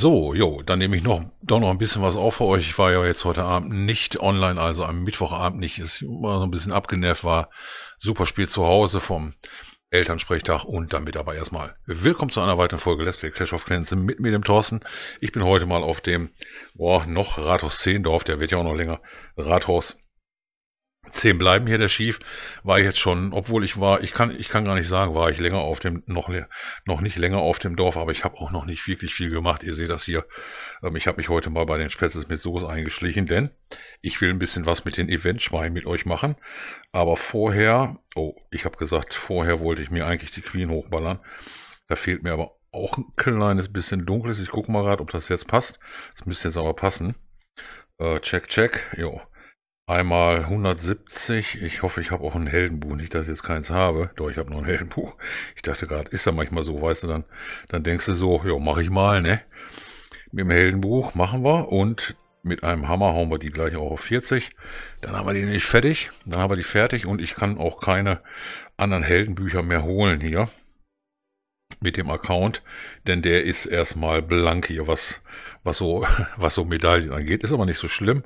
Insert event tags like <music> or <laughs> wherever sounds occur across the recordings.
So, jo, dann nehme ich noch, doch noch ein bisschen was auf für euch. Ich war ja jetzt heute Abend nicht online, also am Mittwochabend nicht, ist immer so ein bisschen abgenervt war. Super Spiel zu Hause vom Elternsprechtag und damit aber erstmal willkommen zu einer weiteren Folge Let's Play Clash of Clans mit mir, dem Thorsten. Ich bin heute mal auf dem, boah, noch Rathaus Zehendorf, der wird ja auch noch länger, Rathaus Zehn bleiben hier der Schief war jetzt schon, obwohl ich war, ich kann, ich kann gar nicht sagen, war ich länger auf dem, noch, noch nicht länger auf dem Dorf, aber ich habe auch noch nicht wirklich viel gemacht. Ihr seht das hier. Ähm, ich habe mich heute mal bei den Spätzels mit Soße eingeschlichen, denn ich will ein bisschen was mit den Eventschweinen mit euch machen. Aber vorher, oh, ich habe gesagt, vorher wollte ich mir eigentlich die Queen hochballern. Da fehlt mir aber auch ein kleines bisschen dunkles. Ich gucke mal gerade, ob das jetzt passt. Das müsste jetzt aber passen. Äh, check, check. Jo. Einmal 170. Ich hoffe, ich habe auch ein Heldenbuch. Nicht, dass ich jetzt keins habe. Doch, ich habe noch ein Heldenbuch. Ich dachte gerade, ist ja manchmal so, weißt du, dann, dann denkst du so, ja, mache ich mal, ne? Mit dem Heldenbuch machen wir und mit einem Hammer hauen wir die gleich auch auf 40. Dann haben wir die nicht fertig. Dann haben wir die fertig und ich kann auch keine anderen Heldenbücher mehr holen hier mit dem Account, denn der ist erstmal blank hier, was was so, <laughs> was so Medaillen angeht. Ist aber nicht so schlimm.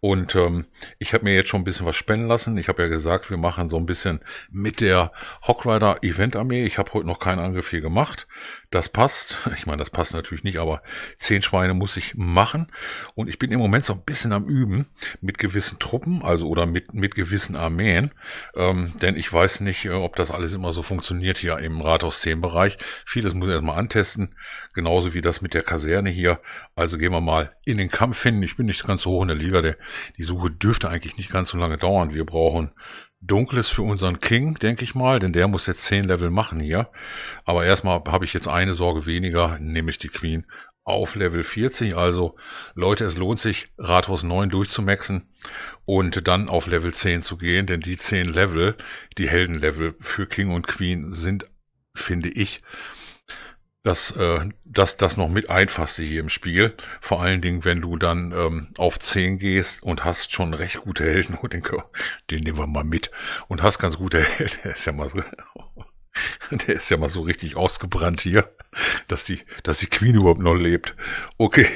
Und ähm, ich habe mir jetzt schon ein bisschen was spenden lassen. Ich habe ja gesagt, wir machen so ein bisschen mit der Hockrider Event Armee. Ich habe heute noch keinen Angriff hier gemacht das passt. Ich meine, das passt natürlich nicht, aber zehn Schweine muss ich machen. Und ich bin im Moment so ein bisschen am Üben mit gewissen Truppen, also oder mit, mit gewissen Armeen. Ähm, denn ich weiß nicht, äh, ob das alles immer so funktioniert hier im Rathaus 10 Bereich. Vieles muss ich erstmal antesten. Genauso wie das mit der Kaserne hier. Also gehen wir mal in den Kampf finden. Ich bin nicht ganz so hoch in der Liga. Der, die Suche dürfte eigentlich nicht ganz so lange dauern. Wir brauchen Dunkles für unseren King, denke ich mal, denn der muss jetzt zehn Level machen hier. Aber erstmal habe ich jetzt eine Sorge weniger, nämlich die Queen auf Level 40. Also Leute, es lohnt sich, Rathaus 9 durchzumaxen und dann auf Level 10 zu gehen, denn die 10 Level, die Heldenlevel für King und Queen sind, finde ich, das, äh, das, das noch mit einfachste hier im Spiel. Vor allen Dingen, wenn du dann ähm, auf 10 gehst und hast schon recht gute Helden. Und <laughs> oh, den, den nehmen wir mal mit. Und hast ganz gute Helden. <laughs> Der ist ja mal so, <laughs> der ist ja mal so richtig ausgebrannt hier, dass die, dass die Queen überhaupt noch lebt. Okay,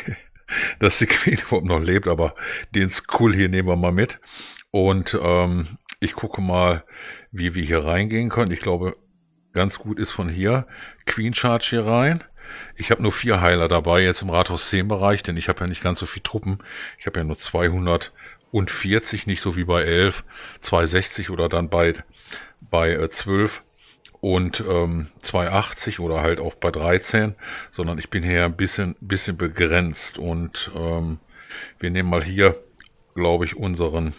dass die Queen überhaupt noch lebt, aber den Skull hier nehmen wir mal mit. Und ähm, ich gucke mal, wie wir hier reingehen können. Ich glaube, ganz gut ist von hier. Queen Charge hier rein. Ich habe nur vier Heiler dabei, jetzt im Rathaus 10 Bereich, denn ich habe ja nicht ganz so viel Truppen. Ich habe ja nur 240, nicht so wie bei 11, 260 oder dann bei, bei äh, 12 und ähm, 280 oder halt auch bei 13, sondern ich bin hier ein bisschen, bisschen begrenzt und ähm, wir nehmen mal hier, glaube ich, unseren...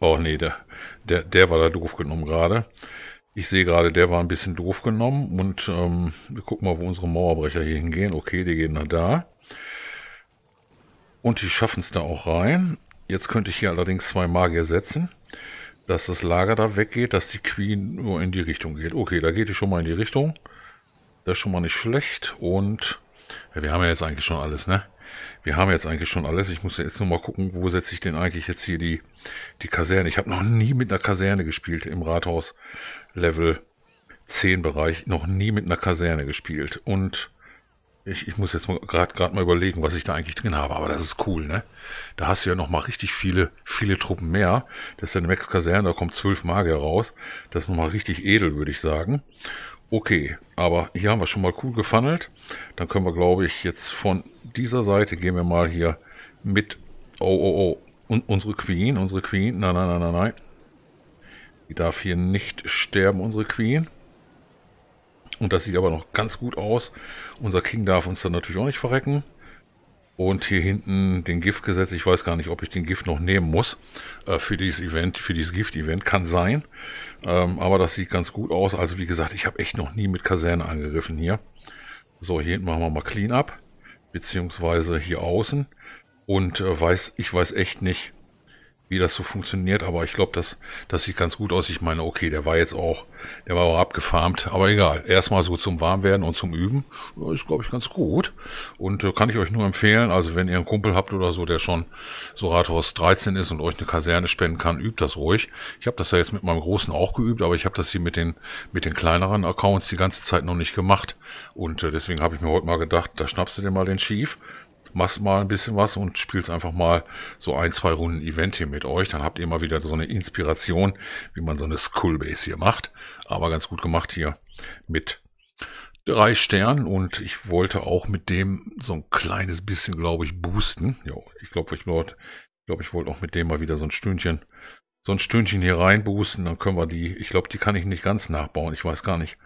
Oh nee, der, der, der war da doof genommen gerade. Ich sehe gerade, der war ein bisschen doof genommen und ähm, wir gucken mal, wo unsere Mauerbrecher hier hingehen. Okay, die gehen nach da. Und die schaffen es da auch rein. Jetzt könnte ich hier allerdings zwei Magier setzen, dass das Lager da weggeht, dass die Queen nur in die Richtung geht. Okay, da geht die schon mal in die Richtung. Das ist schon mal nicht schlecht und ja, wir haben ja jetzt eigentlich schon alles, ne? wir haben jetzt eigentlich schon alles. Ich muss jetzt nur mal gucken, wo setze ich denn eigentlich jetzt hier die, die Kaserne. Ich habe noch nie mit einer Kaserne gespielt im Rathaus Level 10 Bereich. Noch nie mit einer Kaserne gespielt. Und ich, ich muss jetzt gerade mal überlegen, was ich da eigentlich drin habe, aber das ist cool, ne? Da hast du ja nochmal richtig viele, viele Truppen mehr. Das ist ja eine Max-Kaserne, da kommt zwölf Magier raus. Das ist nochmal richtig edel, würde ich sagen. Okay, aber hier haben wir schon mal cool gefunnelt. Dann können wir, glaube ich, jetzt von dieser Seite gehen wir mal hier mit... Oh, oh, oh. Und unsere Queen, unsere Queen. Nein, nein, nein, nein, nein. Die darf hier nicht sterben, unsere Queen. Und das sieht aber noch ganz gut aus. Unser King darf uns dann natürlich auch nicht verrecken. Und hier hinten den Gift gesetzt. Ich weiß gar nicht, ob ich den Gift noch nehmen muss äh, für dieses Event, für dieses Gift-Event. Kann sein. Ähm, aber das sieht ganz gut aus. Also wie gesagt, ich habe echt noch nie mit Kaserne angegriffen hier. So, hier hinten machen wir mal Clean-Up. Beziehungsweise hier außen. Und äh, weiß, ich weiß echt nicht, wie das so funktioniert, aber ich glaube, das, das sieht ganz gut aus. Ich meine, okay, der war jetzt auch, der war auch abgefarmt, aber egal. Erstmal so zum Warmwerden und zum Üben ist, glaube ich, ganz gut. Und äh, kann ich euch nur empfehlen, also wenn ihr einen Kumpel habt oder so, der schon so Rathaus 13 ist und euch eine Kaserne spenden kann, übt das ruhig. Ich habe das ja jetzt mit meinem Großen auch geübt, aber ich habe das hier mit den, mit den kleineren Accounts die ganze Zeit noch nicht gemacht. Und äh, deswegen habe ich mir heute mal gedacht, da schnappst du dir mal den Schief machst mal ein bisschen was und spielst einfach mal so ein, zwei Runden Event hier mit euch. Dann habt ihr mal wieder so eine Inspiration, wie man so eine Skullbase hier macht. Aber ganz gut gemacht hier mit drei Sternen und ich wollte auch mit dem so ein kleines bisschen, glaube ich, boosten. Jo, ich glaube, ich, glaub, ich wollte auch mit dem mal wieder so ein Stündchen so ein Stündchen hier reinboosten, dann können wir die, ich glaube, die kann ich nicht ganz nachbauen, ich weiß gar nicht.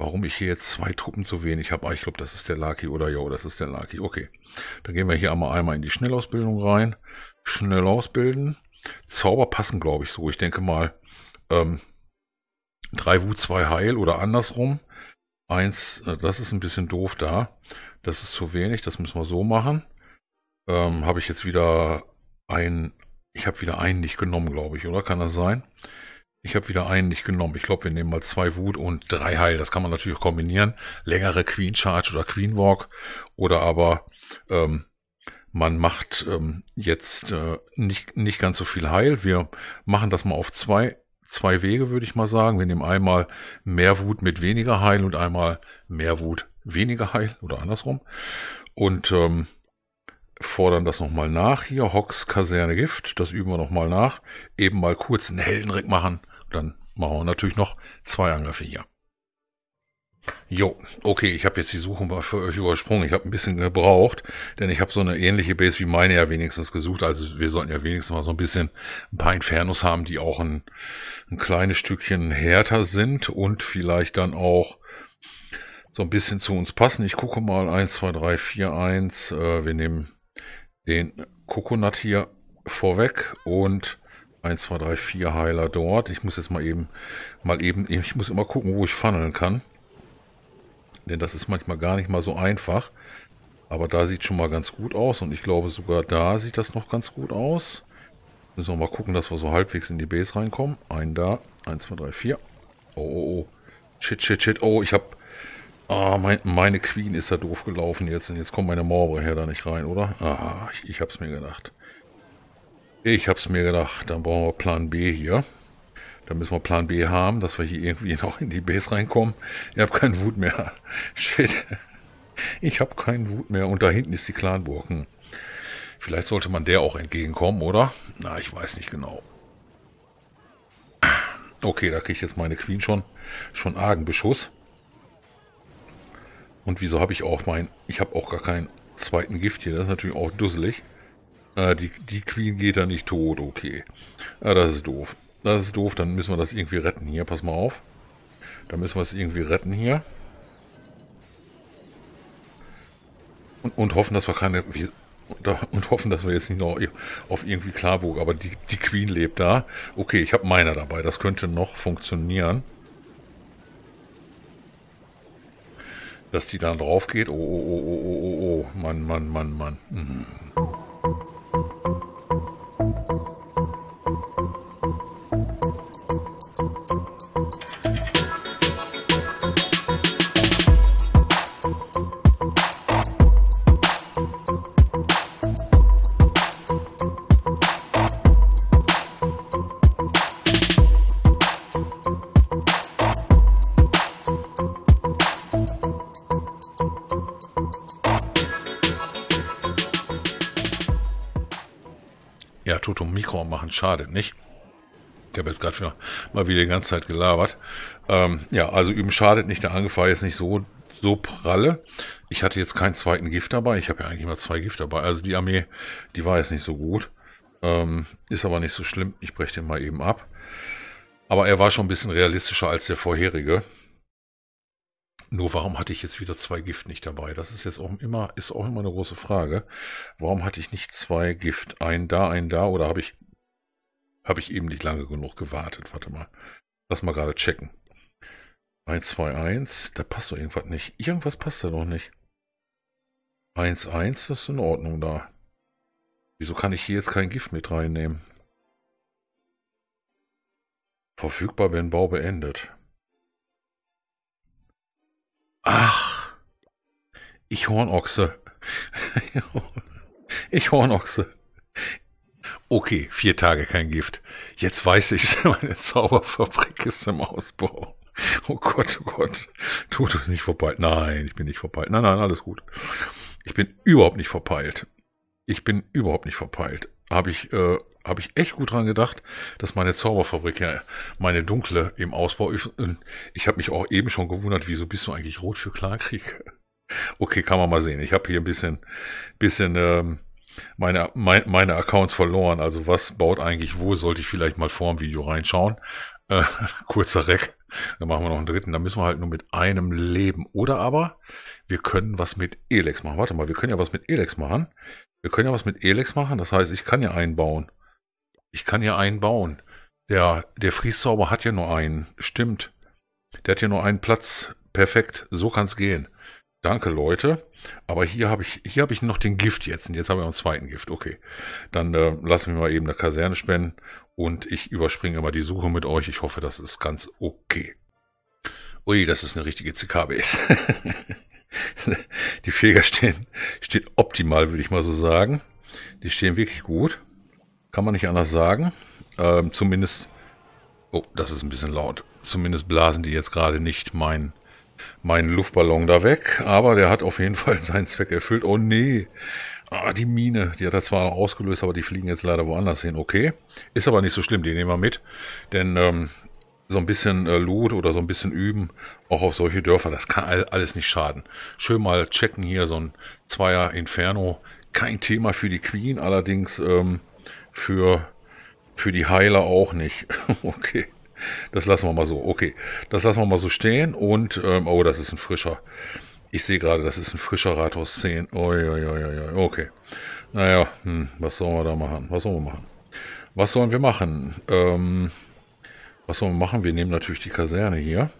Warum ich hier jetzt zwei Truppen zu wenig habe? Ah, ich glaube, das ist der Lucky oder jo, das ist der Lucky. Okay, dann gehen wir hier einmal, einmal in die Schnellausbildung rein. Schnell ausbilden. Zauber passen, glaube ich, so. Ich denke mal, ähm, drei Wut, zwei Heil oder andersrum. Eins, äh, das ist ein bisschen doof da. Das ist zu wenig, das müssen wir so machen. Ähm, habe ich jetzt wieder einen, ich habe wieder einen nicht genommen, glaube ich, oder? Kann das sein? Ich habe wieder einen nicht genommen. Ich glaube, wir nehmen mal zwei Wut und drei Heil. Das kann man natürlich kombinieren. Längere Queen Charge oder Queen Walk. Oder aber ähm, man macht ähm, jetzt äh, nicht, nicht ganz so viel Heil. Wir machen das mal auf zwei, zwei Wege, würde ich mal sagen. Wir nehmen einmal mehr Wut mit weniger Heil und einmal mehr Wut weniger Heil oder andersrum. Und ähm, fordern das nochmal nach hier. Hox Kaserne Gift, das üben wir nochmal nach. Eben mal kurz einen Heldenrick machen dann machen wir natürlich noch zwei Angriffe hier. Jo, okay, ich habe jetzt die Suche mal für euch übersprungen. Ich habe ein bisschen gebraucht, denn ich habe so eine ähnliche Base wie meine ja wenigstens gesucht. Also wir sollten ja wenigstens mal so ein bisschen ein paar Infernos haben, die auch ein, ein kleines Stückchen härter sind und vielleicht dann auch so ein bisschen zu uns passen. Ich gucke mal 1, 2, 3, 4, 1. Äh, wir nehmen den Coconut hier vorweg und 1, 2, 3, 4 Heiler dort. Ich muss jetzt mal eben, mal eben, ich muss immer gucken, wo ich funneln kann. Denn das ist manchmal gar nicht mal so einfach. Aber da sieht schon mal ganz gut aus. Und ich glaube, sogar da sieht das noch ganz gut aus. Müssen wir mal gucken, dass wir so halbwegs in die Base reinkommen. Einen da. 1, 2, 3, 4. Oh, oh, oh. Shit, shit, shit. Oh, ich habe... Ah, mein, meine Queen ist da doof gelaufen jetzt. Und jetzt kommt meine Mauer her da nicht rein, oder? Ah, ich, ich hab's mir gedacht. Ich habe es mir gedacht, dann brauchen wir Plan B hier. Dann müssen wir Plan B haben, dass wir hier irgendwie <laughs> noch in die Base reinkommen. Ich hab keinen Wut mehr. <laughs> Shit. Ich habe keinen Wut mehr. Und da hinten ist die Clanburg. Hm. Vielleicht sollte man der auch entgegenkommen, oder? Na, ich weiß nicht genau. Okay, da kriege ich jetzt meine Queen schon. Schon argen Beschuss. Und wieso habe ich auch mein... Ich habe auch gar keinen zweiten Gift hier. Das ist natürlich auch dusselig. Ah, die, die Queen geht da nicht tot, okay. Ah, das ist doof. Das ist doof, dann müssen wir das irgendwie retten hier. Pass mal auf. Da müssen wir es irgendwie retten hier. Und, und, hoffen, dass wir keine... und hoffen, dass wir jetzt nicht noch auf irgendwie Klarburg, aber die, die Queen lebt da. Okay, ich habe meiner dabei. Das könnte noch funktionieren. Dass die dann drauf geht. Oh, oh, oh, oh, oh, oh, oh. Mann, Mann, Mann, Mann. Hm. Ja, Toto Mikro machen schadet nicht. Ich habe jetzt gerade wieder, mal wieder die ganze Zeit gelabert. Ähm, ja, also üben schadet nicht. Der Angriff war jetzt nicht so, so pralle. Ich hatte jetzt keinen zweiten Gift dabei. Ich habe ja eigentlich immer zwei Gift dabei. Also die Armee, die war jetzt nicht so gut. Ähm, ist aber nicht so schlimm. Ich breche den mal eben ab. Aber er war schon ein bisschen realistischer als der vorherige. Nur warum hatte ich jetzt wieder zwei Gift nicht dabei? Das ist jetzt auch immer, ist auch immer eine große Frage. Warum hatte ich nicht zwei Gift? Ein da, ein da oder habe ich, habe ich eben nicht lange genug gewartet? Warte mal. Lass mal gerade checken. 1, 2, 1, da passt doch irgendwas nicht. Irgendwas passt da doch nicht. 1, 1, das ist in Ordnung da. Wieso kann ich hier jetzt kein Gift mit reinnehmen? Verfügbar, wenn Bau beendet. Ach, ich Hornochse. <laughs> ich Hornochse. Okay, vier Tage kein Gift. Jetzt weiß ich's, <laughs> meine Zauberfabrik ist im Ausbau. Oh Gott, oh Gott. Tut es nicht vorbei. Nein, ich bin nicht verpeilt. Nein, nein, alles gut. Ich bin überhaupt nicht verpeilt. Ich bin überhaupt nicht verpeilt. Habe ich äh, habe ich echt gut dran gedacht, dass meine Zauberfabrik, ja, meine dunkle im Ausbau ist. Ich habe mich auch eben schon gewundert, wieso bist du eigentlich rot für Klarkrieg? <laughs> Okay, kann man mal sehen. Ich habe hier ein bisschen, bisschen ähm, meine, mein, meine Accounts verloren. Also was baut eigentlich wo? Sollte ich vielleicht mal vor dem Video reinschauen. Äh, <laughs> kurzer Reck. Dann machen wir noch einen dritten. Dann müssen wir halt nur mit einem leben. Oder aber wir können was mit Elex machen. Warte mal, wir können ja was mit Elex machen. Wir können ja was mit Elex machen. Das heißt, ich kann ja einbauen. Ich kann ja einen bauen. Der, der Frieszauber hat ja nur einen. Stimmt. Der hat ja nur einen Platz. Perfekt. So kann's gehen. Danke, Leute. Aber hier habe ich, hier habe ich noch den Gift jetzt. Und jetzt haben ich noch einen zweiten Gift. Okay. Dann äh, lassen wir mal eben eine Kaserne spenden. Und ich überspringe immer die Suche mit euch. Ich hoffe, das ist ganz okay. Ui, das ist eine richtige CKBs. <laughs> die Feger stehen, stehen optimal, würde ich mal so sagen. Die stehen wirklich gut. Kann man nicht anders sagen. Ähm, zumindest, oh, das ist ein bisschen laut. Zumindest blasen die jetzt gerade nicht meinen mein Luftballon da weg, aber der hat auf jeden <laughs> Fall seinen Zweck erfüllt. Oh nee, ah, die Mine, die hat er zwar ausgelöst, aber die fliegen jetzt leider woanders hin. Okay, ist aber nicht so schlimm, die nehmen wir mit, denn ähm, so ein bisschen äh, Loot oder so ein bisschen üben, auch auf solche Dörfer, das kann alles nicht schaden. Schön mal checken hier, so ein Zweier Inferno, kein Thema für die Queen, allerdings... Ähm, für, für die Heiler auch nicht. <laughs> okay. Das lassen wir mal so. Okay. Das lassen wir mal so stehen. Und, ähm, oh, das ist ein frischer. Ich sehe gerade, das ist ein frischer Rathaus 10. Oi, oi, oi, okay. Naja, hm, was sollen wir da machen? Was sollen wir machen? Was sollen wir machen? Ähm, was sollen wir machen? Wir nehmen natürlich die Kaserne hier.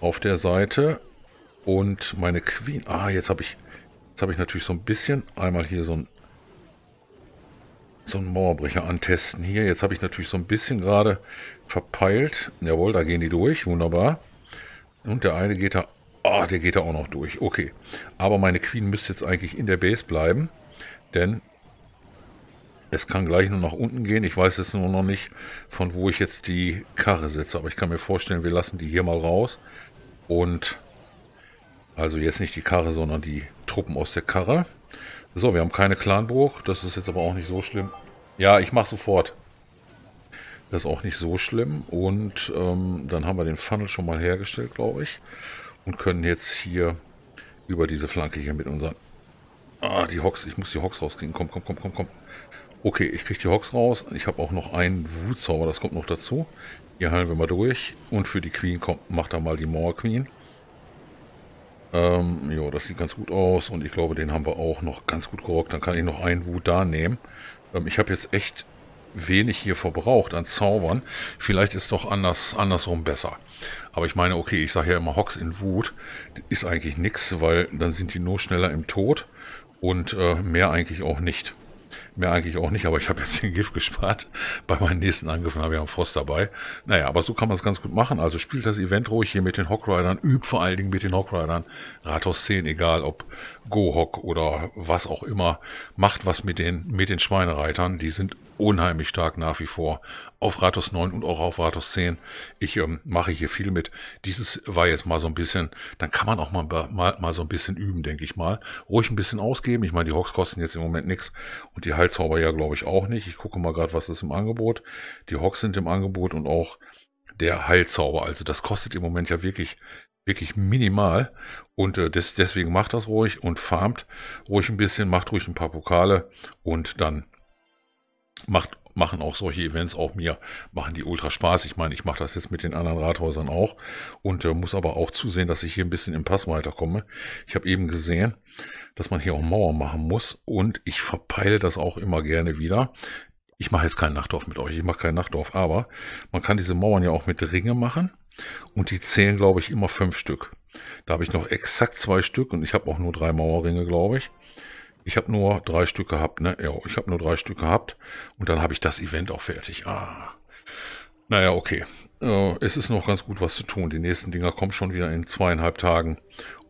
Auf der Seite. Und meine Queen. Ah, jetzt habe ich. Jetzt habe ich natürlich so ein bisschen. Einmal hier so ein so einen Mauerbrecher antesten hier. Jetzt habe ich natürlich so ein bisschen gerade verpeilt. Jawohl, da gehen die durch. Wunderbar. Und der eine geht da... oh, der geht da auch noch durch. Okay. Aber meine Queen müsste jetzt eigentlich in der Base bleiben. Denn es kann gleich nur nach unten gehen. Ich weiß jetzt nur noch nicht, von wo ich jetzt die Karre setze. Aber ich kann mir vorstellen, wir lassen die hier mal raus. Und also jetzt nicht die Karre, sondern die Truppen aus der Karre. So, wir haben keine Clanbruch. Das ist jetzt aber auch nicht so schlimm. Ja, ich mache sofort. Das ist auch nicht so schlimm. Und ähm, dann haben wir den Funnel schon mal hergestellt, glaube ich. Und können jetzt hier über diese Flanke hier mit unseren... Ah, die Hox. Ich muss die Hox rauskriegen. Komm, komm, komm, komm, komm. Okay, ich kriege die Hox raus. Ich habe auch noch einen Wutzauber. Das kommt noch dazu. Hier heilen wir mal durch. Und für die Queen kommt, macht da mal die Mauer Queen. Ähm, jo, das sieht ganz gut aus und ich glaube, den haben wir auch noch ganz gut gerockt. Dann kann ich noch einen Wut da nehmen. Ähm, ich habe jetzt echt wenig hier verbraucht an Zaubern. Vielleicht ist doch anders, andersrum besser. Aber ich meine, okay, ich sage ja immer Hocks in Wut. Ist eigentlich nichts, weil dann sind die nur schneller im Tod und äh, mehr eigentlich auch nicht mir eigentlich auch nicht, aber ich habe jetzt den Gift gespart. Bei meinen nächsten Angriffen habe ich einen Frost dabei. Naja, aber so kann man es ganz gut machen. Also spielt das Event ruhig hier mit den Hockridern, übt vor allen Dingen mit den Hockridern. Rathaus 10, egal ob Gohawk oder was auch immer, macht was mit den, mit den Schweinereitern. Die sind unheimlich stark nach wie vor auf Rathaus 9 und auch auf Rathaus 10. Ich ähm, mache hier viel mit. Dieses war jetzt mal so ein bisschen, dann kann man auch mal, mal, mal so ein bisschen üben, denke ich mal. Ruhig ein bisschen ausgeben. Ich meine, die Hawks kosten jetzt im Moment nichts und die halten Heilzauber ja, glaube ich, auch nicht. Ich gucke mal gerade, was ist im Angebot. Die Hawks sind im Angebot und auch der Heilzauber. Also das kostet im Moment ja wirklich, wirklich minimal. Und äh, des, deswegen macht das ruhig und farmt ruhig ein bisschen, macht ruhig ein paar Pokale und dann macht, machen auch solche Events auch mir, machen die ultra Spaß. Ich meine, ich mache das jetzt mit den anderen Rathäusern auch und äh, muss aber auch zusehen, dass ich hier ein bisschen im Pass weiterkomme. Ich habe eben gesehen, dass man hier auch Mauern machen muss. Und ich verpeile das auch immer gerne wieder. Ich mache jetzt keinen Nachtdorf mit euch, ich mache keinen Nachtdorf, aber man kann diese Mauern ja auch mit Ringe machen. Und die zählen, glaube ich, immer fünf Stück. Da habe ich noch exakt zwei Stück und ich habe auch nur drei Mauerringe, glaube ich. Ich habe nur drei Stück gehabt, ne? Ja, ich habe nur drei Stück gehabt und dann habe ich das Event auch fertig. Ah. Naja, okay. Äh, es ist noch ganz gut was zu tun. Die nächsten Dinger kommen schon wieder in zweieinhalb Tagen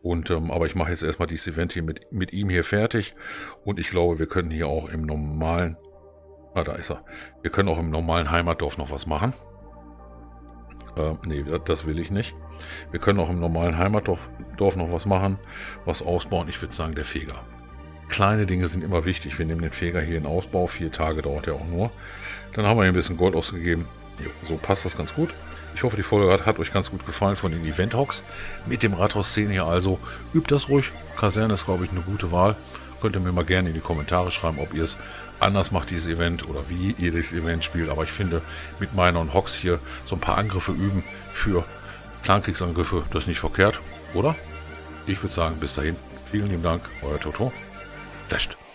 und, ähm, aber ich mache jetzt erstmal dieses Event hier mit, mit ihm hier fertig. Und ich glaube, wir können hier auch im normalen... Ah, da ist er. Wir können auch im normalen Heimatdorf noch was machen. Äh, nee, das will ich nicht. Wir können auch im normalen Heimatdorf Dorf noch was machen, was ausbauen. Ich würde sagen, der Feger. Kleine Dinge sind immer wichtig. Wir nehmen den Feger hier in Ausbau. Vier Tage dauert er auch nur. Dann haben wir hier ein bisschen Gold ausgegeben. Jo, so passt das ganz gut. Ich hoffe, die Folge hat, hat euch ganz gut gefallen von den Event Hawks. Mit dem Rathaus-Szene hier also. Übt das ruhig. Kaserne ist, glaube ich, eine gute Wahl. Könnt ihr mir mal gerne in die Kommentare schreiben, ob ihr es anders macht, dieses Event, oder wie ihr dieses Event spielt. Aber ich finde, mit meiner und Hawks hier so ein paar Angriffe üben für Plankriegsangriffe, das ist nicht verkehrt, oder? Ich würde sagen, bis dahin. Vielen lieben Dank, euer Toto. Dasht.